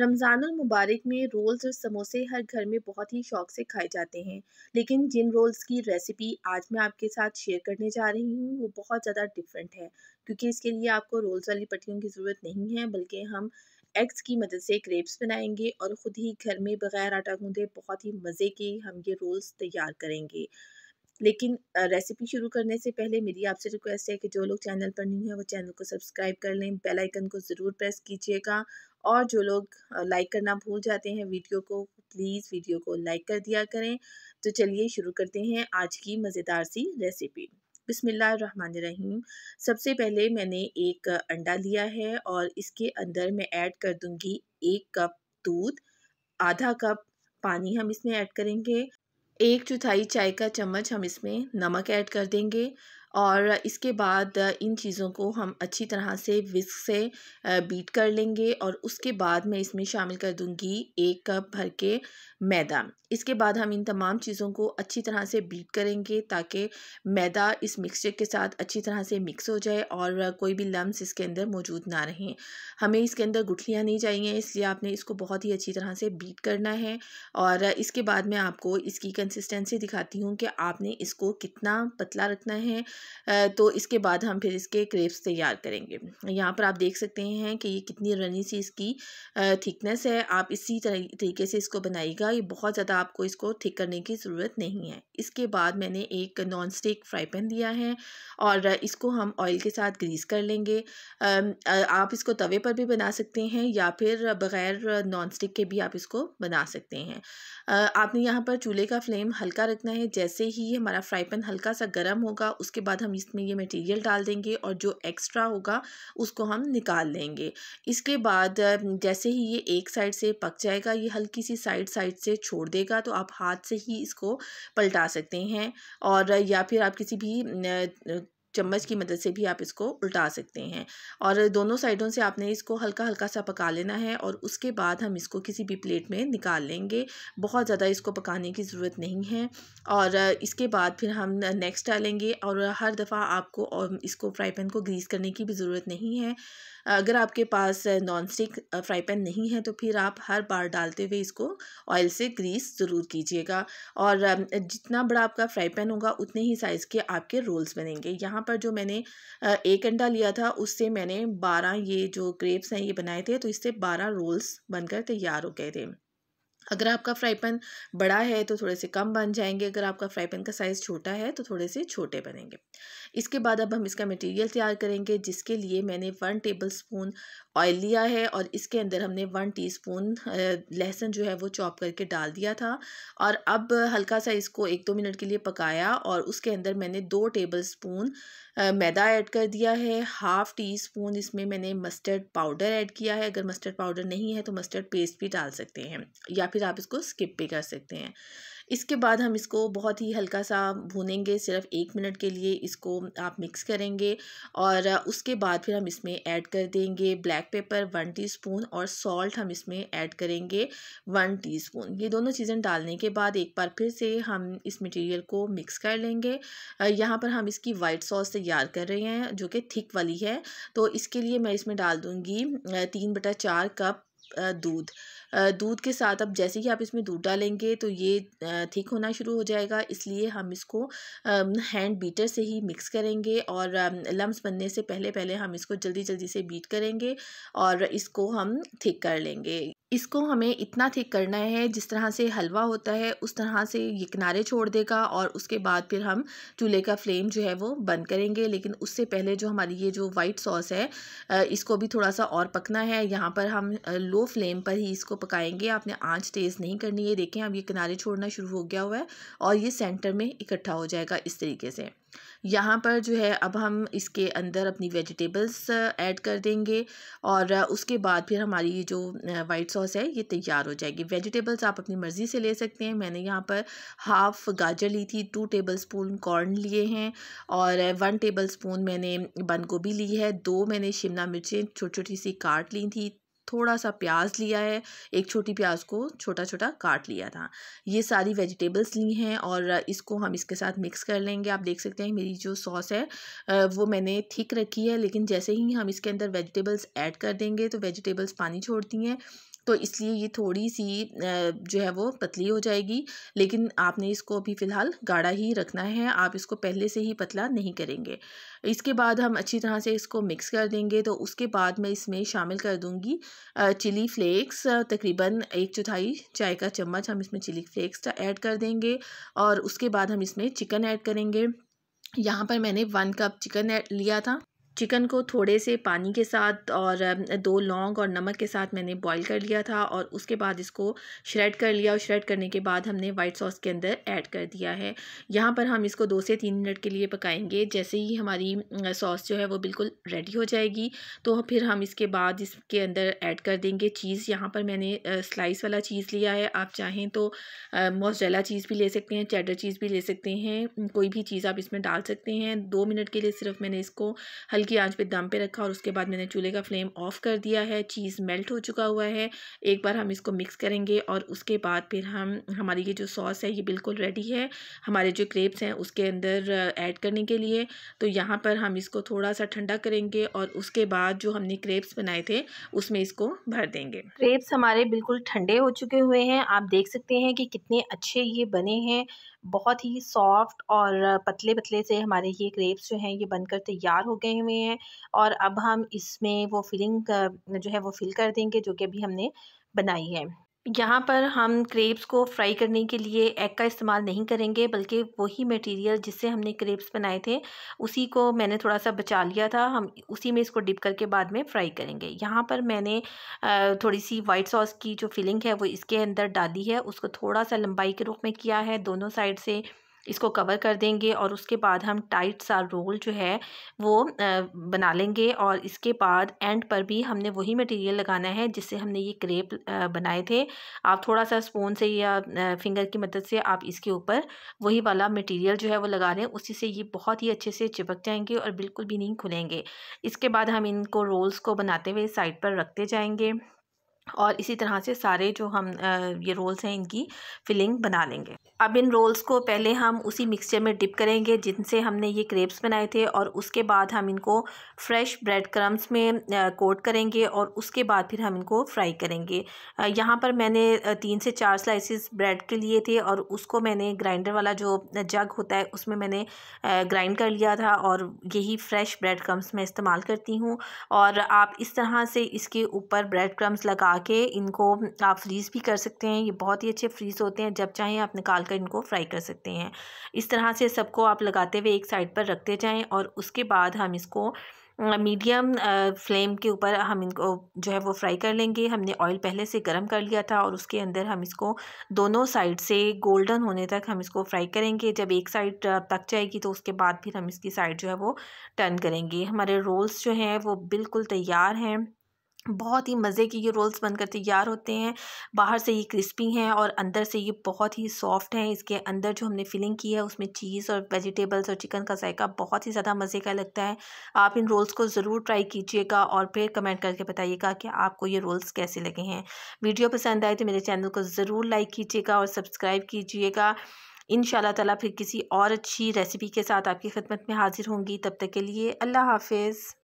रमज़ानुल मुबारक में रोल्स और समोसे हर घर में बहुत ही शौक से खाए जाते हैं लेकिन जिन रोल्स की रेसिपी आज मैं आपके साथ शेयर करने जा रही हूँ वो बहुत ज़्यादा डिफरेंट है क्योंकि इसके लिए आपको रोल्स वाली पट्टियों की ज़रूरत नहीं है बल्कि हम एग्स की मदद से क्रेप्स बनाएंगे और ख़ुद ही घर में बग़ैर आटा गूँधे बहुत ही मज़े के हम ये रोल्स तैयार करेंगे लेकिन रेसिपी शुरू करने से पहले मेरी आपसे रिक्वेस्ट है कि जो लोग चैनल पर नहीं हैं वो चैनल को सब्सक्राइब कर लें बेल आइकन को ज़रूर प्रेस कीजिएगा और जो लोग लाइक करना भूल जाते हैं वीडियो को प्लीज़ वीडियो को लाइक कर दिया करें तो चलिए शुरू करते हैं आज की मज़ेदार सी रेसिपी बिसमीम सबसे पहले मैंने एक अंडा लिया है और इसके अंदर मैं ऐड कर दूंगी एक कप दूध आधा कप पानी हम इसमें ऐड करेंगे एक चौथाई चाय का चम्मच हम इसमें नमक ऐड कर देंगे और इसके बाद इन चीज़ों को हम अच्छी तरह से विस्क से बीट कर लेंगे और उसके बाद मैं इसमें शामिल कर दूंगी एक कप भर के मैदा इसके बाद हम इन तमाम चीज़ों को अच्छी तरह से बीट करेंगे ताकि मैदा इस मिक्सचर के साथ अच्छी तरह से मिक्स हो जाए और कोई भी लम्स इसके अंदर मौजूद ना रहें हमें इसके अंदर गुठलियाँ नहीं चाहिए इसलिए आपने इसको बहुत ही अच्छी तरह से बीट करना है और इसके बाद मैं आपको इसकी कंसिस्टेंसी दिखाती हूँ कि आपने इसको कितना पतला रखना है तो इसके बाद हम फिर इसके क्रेप्स तैयार करेंगे यहाँ पर आप देख सकते हैं कि ये कितनी रनी सी इसकी थिकनेस है आप इसी तरीके से इसको बनाइएगा ये बहुत ज़्यादा आपको इसको थिक करने की ज़रूरत नहीं है इसके बाद मैंने एक नॉन स्टिक फ्राई पैन दिया है और इसको हम ऑयल के साथ ग्रीस कर लेंगे आप इसको तवे पर भी बना सकते हैं या फिर बग़ैर नॉन स्टिक के भी आप इसको बना सकते हैं आपने यहाँ पर चूल्हे का फ्लेम हल्का रखना है जैसे ही हमारा फ्राई पैन हल्का सा गर्म होगा उसके बाद हम इसमें ये मटेरियल डाल देंगे और जो एक्स्ट्रा होगा उसको हम निकाल लेंगे इसके बाद जैसे ही ये एक साइड से पक जाएगा ये हल्की सी साइड साइड से छोड़ देगा तो आप हाथ से ही इसको पलटा सकते हैं और या फिर आप किसी भी चम्मच की मदद से भी आप इसको उल्टा सकते हैं और दोनों साइडों से आपने इसको हल्का हल्का सा पका लेना है और उसके बाद हम इसको किसी भी प्लेट में निकाल लेंगे बहुत ज़्यादा इसको पकाने की ज़रूरत नहीं है और इसके बाद फिर हम नेक्स्ट डालेंगे और हर दफ़ा आपको और इसको फ्राई पैन को ग्रीस करने की भी ज़रूरत नहीं है अगर आपके पास नॉन स्टिक फ्राई पैन नहीं है तो फिर आप हर बार डालते हुए इसको ऑयल से ग्रीस ज़रूर कीजिएगा और जितना बड़ा आपका फ्राई पैन होगा उतने ही साइज़ के आपके रोल्स बनेंगे यहाँ पर जो मैंने एक अंडा लिया था उससे मैंने बारह ये जो ग्रेप्स हैं ये बनाए थे तो इससे बारह रोल्स बनकर तैयार हो गए थे अगर आपका फ्राई पैन बड़ा है तो थोड़े से कम बन जाएंगे अगर आपका फ्राई पैन का साइज़ छोटा है तो थोड़े से छोटे बनेंगे इसके बाद अब हम इसका मटेरियल तैयार करेंगे जिसके लिए मैंने वन टेबल स्पून ऑयल लिया है और इसके अंदर हमने वन टीस्पून लहसुन जो है वो चॉप करके डाल दिया था और अब हल्का सा इसको एक दो मिनट के लिए पकाया और उसके अंदर मैंने दो टेबल स्पून मैदा ऐड कर दिया है हाफ़ टी स्पून इसमें मैंने मस्टर्ड पाउडर ऐड किया है अगर मस्टर्ड पाउडर नहीं है तो मस्टर्ड पेस्ट भी डाल सकते हैं या फिर आप इसको स्किप भी कर सकते हैं इसके बाद हम इसको बहुत ही हल्का सा भूनेंगे सिर्फ एक मिनट के लिए इसको आप मिक्स करेंगे और उसके बाद फिर हम इसमें ऐड कर देंगे ब्लैक पेपर वन टीस्पून और सॉल्ट हम इसमें ऐड करेंगे वन टीस्पून ये दोनों चीज़ें डालने के बाद एक बार फिर से हम इस मटेरियल को मिक्स कर लेंगे यहाँ पर हम इसकी वाइट सॉस तैयार कर रहे हैं जो कि थिक वाली है तो इसके लिए मैं इसमें डाल दूँगी तीन बटा चार कप दूध दूध के साथ अब जैसे ही आप इसमें दूध डालेंगे तो ये थिक होना शुरू हो जाएगा इसलिए हम इसको हैंड बीटर से ही मिक्स करेंगे और लम्स बनने से पहले पहले हम इसको जल्दी जल्दी से बीट करेंगे और इसको हम थिक कर लेंगे इसको हमें इतना थिक करना है जिस तरह से हलवा होता है उस तरह से ये किनारे छोड़ देगा और उसके बाद फिर हम चूल्हे का फ्लेम जो है वो बंद करेंगे लेकिन उससे पहले जो हमारी ये जो वाइट सॉस है इसको भी थोड़ा सा और पकना है यहाँ पर हम लो फ्लेम पर ही इसको पकाएंगे आपने आंच तेज़ नहीं करनी है देखें अब ये किनारे छोड़ना शुरू हो गया हुआ है और ये सेंटर में इकट्ठा हो जाएगा इस तरीके से यहाँ पर जो है अब हम इसके अंदर अपनी वेजिटेबल्स ऐड कर देंगे और उसके बाद फिर हमारी ये जो वाइट सॉस है ये तैयार हो जाएगी वेजिटेबल्स आप अपनी मर्ज़ी से ले सकते हैं मैंने यहाँ पर हाफ़ गाजर ली थी टू टेबल स्पून कॉर्न लिए हैं और वन टेबल स्पून मैंने बंद गोभी ली है दो मैंने शिमला मिर्चें छोटी छोटी सी काट ली थी थोड़ा सा प्याज लिया है एक छोटी प्याज को छोटा छोटा काट लिया था ये सारी वेजिटेबल्स ली हैं और इसको हम इसके साथ मिक्स कर लेंगे आप देख सकते हैं मेरी जो सॉस है वो मैंने थिक रखी है लेकिन जैसे ही हम इसके अंदर वेजिटेबल्स ऐड कर देंगे तो वेजिटेबल्स पानी छोड़ती हैं तो इसलिए ये थोड़ी सी जो है वो पतली हो जाएगी लेकिन आपने इसको अभी फ़िलहाल गाढ़ा ही रखना है आप इसको पहले से ही पतला नहीं करेंगे इसके बाद हम अच्छी तरह से इसको मिक्स कर देंगे तो उसके बाद मैं इसमें शामिल कर दूँगी चिली फ्लेक्स तकरीबन एक चौथाई चाय का चम्मच हम इसमें चिली फ्लेक्स ऐड कर देंगे और उसके बाद हम इसमें चिकन ऐड करेंगे यहाँ पर मैंने वन कप चिकन लिया था चिकन को थोड़े से पानी के साथ और दो लौंग और नमक के साथ मैंने बॉईल कर लिया था और उसके बाद इसको श्रेड कर लिया और श्रेड करने के बाद हमने वाइट सॉस के अंदर ऐड कर दिया है यहाँ पर हम इसको दो से तीन मिनट के लिए पकाएंगे जैसे ही हमारी सॉस जो है वो बिल्कुल रेडी हो जाएगी तो फिर हम इसके बाद इसके अंदर ऐड कर देंगे चीज़ यहाँ पर मैंने स्लाइस वाला चीज़ लिया है आप चाहें तो मोजरेला चीज़ भी ले सकते हैं चैडर चीज़ भी ले सकते हैं कोई भी चीज़ आप इसमें डाल सकते हैं दो मिनट के लिए सिर्फ मैंने इसको हल्की हल्की आंच पे दम पे रखा और उसके बाद मैंने चूल्हे का फ्लेम ऑफ कर दिया है चीज़ मेल्ट हो चुका हुआ है एक बार हम इसको मिक्स करेंगे और उसके बाद फिर हम हमारी ये जो सॉस है ये बिल्कुल रेडी है हमारे जो क्रेप्स हैं उसके अंदर ऐड करने के लिए तो यहाँ पर हम इसको थोड़ा सा ठंडा करेंगे और उसके बाद जो हमने क्रेप्स बनाए थे उसमें इसको भर देंगे क्रेप्स हमारे बिल्कुल ठंडे हो चुके हुए हैं आप देख सकते हैं कि कितने अच्छे ये बने हैं बहुत ही सॉफ्ट और पतले पतले से हमारे ये क्रेप्स जो हैं ये बनकर तैयार हो गए हुए रहे हैं और अब हम इसमें वो फिलिंग जो है वो फिल कर देंगे जो कि अभी हमने बनाई है यहाँ पर हम क्रेप्स को फ्राई करने के लिए एग का इस्तेमाल नहीं करेंगे बल्कि वही मटेरियल जिससे हमने क्रेप्स बनाए थे उसी को मैंने थोड़ा सा बचा लिया था हम उसी में इसको डिप करके बाद में फ्राई करेंगे यहाँ पर मैंने थोड़ी सी वाइट सॉस की जो फिलिंग है वो इसके अंदर डाली है उसको थोड़ा सा लंबाई के रूप में किया है दोनों साइड से इसको कवर कर देंगे और उसके बाद हम टाइट सा रोल जो है वो बना लेंगे और इसके बाद एंड पर भी हमने वही मटेरियल लगाना है जिससे हमने ये क्रेप बनाए थे आप थोड़ा सा स्पून से या फिंगर की मदद से आप इसके ऊपर वही वाला मटेरियल जो है वो लगा लें उसी से ये बहुत ही अच्छे से चिपक जाएंगे और बिल्कुल भी नहीं खुलेंगे इसके बाद हम इनको रोल्स को बनाते हुए साइड पर रखते जाएंगे और इसी तरह से सारे जो हम ये रोल्स हैं इनकी फिलिंग बना लेंगे अब इन रोल्स को पहले हम उसी मिक्सचर में डिप करेंगे जिनसे हमने ये क्रेप्स बनाए थे और उसके बाद हम इनको फ्रेश ब्रेड क्रम्स में कोट करेंगे और उसके बाद फिर हम इनको फ्राई करेंगे यहाँ पर मैंने तीन से चार स्लाइसिस ब्रेड के लिए थे और उसको मैंने ग्राइंडर वाला जो जग होता है उसमें मैंने ग्राइंड कर लिया था और यही फ्रेश ब्रेड क्रम्स मैं इस्तेमाल करती हूँ और आप इस तरह से इसके ऊपर ब्रेड क्रम्स लगा के इनको आप फ्रीज़ भी कर सकते हैं ये बहुत ही अच्छे फ्रीज़ होते हैं जब चाहें आप निकाल कर इनको फ्राई कर सकते हैं इस तरह से सबको आप लगाते हुए एक साइड पर रखते जाएँ और उसके बाद हम इसको मीडियम फ्लेम के ऊपर हम इनको जो है वो फ्राई कर लेंगे हमने ऑयल पहले से गर्म कर लिया था और उसके अंदर हम इसको दोनों साइड से गोल्डन होने तक हम इसको फ्राई करेंगे जब एक साइड पक जाएगी तो उसके बाद फिर हम इसकी साइड जो है वो टर्न करेंगे हमारे रोल्स जो हैं वो बिल्कुल तैयार हैं बहुत ही मज़े के ये रोल्स बनकर तैयार होते हैं बाहर से ये क्रिस्पी हैं और अंदर से ये बहुत ही सॉफ्ट हैं इसके अंदर जो हमने फिलिंग की है उसमें चीज़ और वेजिटेबल्स और चिकन का जायका बहुत ही ज़्यादा मज़े का लगता है आप इन रोल्स को ज़रूर ट्राई कीजिएगा और फिर कमेंट करके बताइएगा कि आपको ये रोल्स कैसे लगे हैं वीडियो पसंद आए तो मेरे चैनल को ज़रूर लाइक कीजिएगा और सब्सक्राइब कीजिएगा इन ताला फिर किसी और अच्छी रेसिपी के साथ आपकी खिदमत में हाजिर होंगी तब तक के लिए अल्लाह हाफिज़